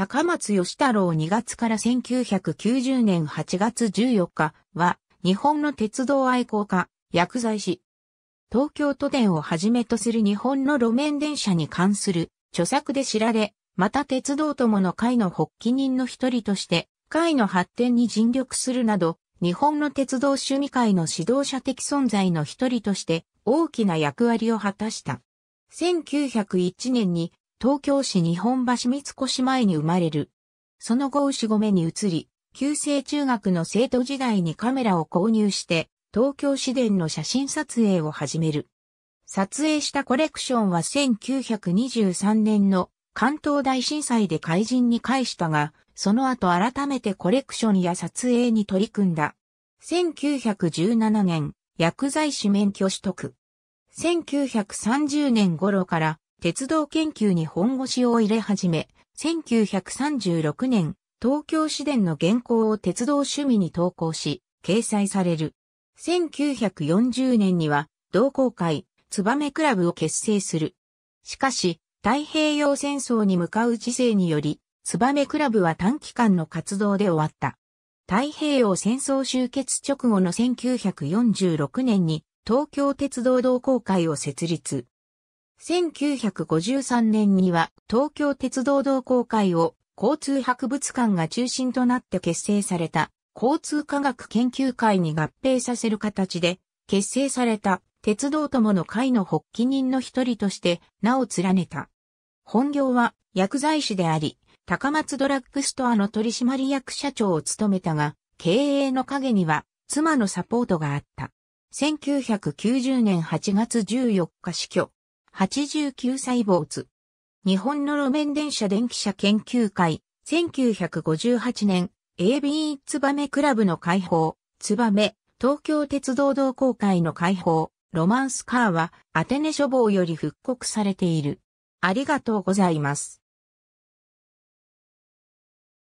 高松義太郎2月から1990年8月14日は、日本の鉄道愛好家、薬剤師。東京都電をはじめとする日本の路面電車に関する著作で知られ、また鉄道友の会の発起人の一人として、会の発展に尽力するなど、日本の鉄道趣味会の指導者的存在の一人として、大きな役割を果たした。1901年に東京市日本橋三越前に生まれる。その後牛込に移り、旧制中学の生徒時代にカメラを購入して、東京市電の写真撮影を始める。撮影したコレクションは1923年の関東大震災で怪人に返したが、その後改めてコレクションや撮影に取り組んだ。1917年、薬剤師免許取得。1930年頃から鉄道研究に本腰を入れ始め、1936年、東京市電の原稿を鉄道趣味に投稿し、掲載される。1940年には、同好会、ツバメクラブを結成する。しかし、太平洋戦争に向かう時勢により、ツバメクラブは短期間の活動で終わった。太平洋戦争終結直後の1946年に東京鉄道同好会を設立。1953年には東京鉄道同好会を交通博物館が中心となって結成された交通科学研究会に合併させる形で結成された鉄道友の会の発起人の一人として名を連ねた。本業は薬剤師であり、高松ドラッグストアの取締役社長を務めたが、経営の陰には妻のサポートがあった。1990年8月14日死去。89歳主。日本の路面電車電気車研究会、1958年、ABE ツバメクラブの解放、ツバメ、東京鉄道同好会の解放、ロマンスカーは、アテネ書房より復刻されている。ありがとうございます。